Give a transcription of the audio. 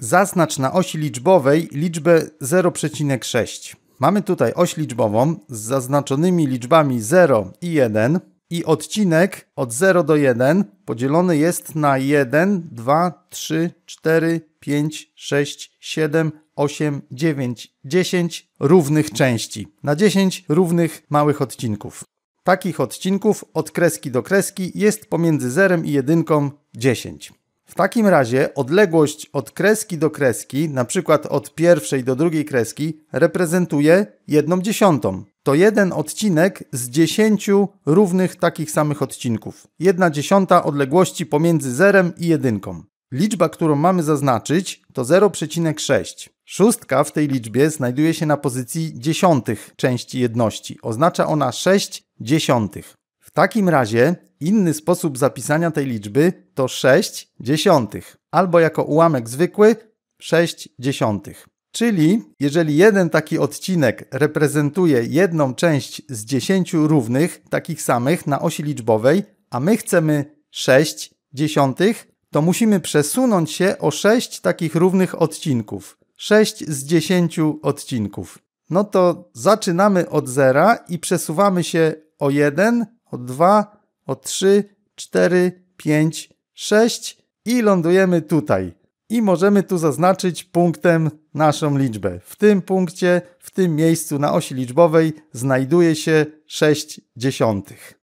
Zaznacz na osi liczbowej liczbę 0,6. Mamy tutaj oś liczbową z zaznaczonymi liczbami 0 i 1 i odcinek od 0 do 1 podzielony jest na 1, 2, 3, 4, 5, 6, 7, 8, 9, 10 równych części. Na 10 równych małych odcinków. Takich odcinków od kreski do kreski jest pomiędzy 0 i 1 10. W takim razie odległość od kreski do kreski, na przykład od pierwszej do drugiej kreski, reprezentuje jedną dziesiątą. To jeden odcinek z dziesięciu równych takich samych odcinków. Jedna dziesiąta odległości pomiędzy zerem i jedynką. Liczba, którą mamy zaznaczyć, to 0,6. Szóstka w tej liczbie znajduje się na pozycji dziesiątych części jedności. Oznacza ona 6 dziesiątych. W takim razie Inny sposób zapisania tej liczby to 6 dziesiątych, albo jako ułamek zwykły 6 dziesiątych. Czyli jeżeli jeden taki odcinek reprezentuje jedną część z 10 równych, takich samych na osi liczbowej, a my chcemy 6 dziesiątych, to musimy przesunąć się o 6 takich równych odcinków. 6 z 10 odcinków. No to zaczynamy od zera i przesuwamy się o 1, o 2, o 3, 4, 5, 6 i lądujemy tutaj. I możemy tu zaznaczyć punktem naszą liczbę. W tym punkcie, w tym miejscu na osi liczbowej znajduje się 6 dziesiątych.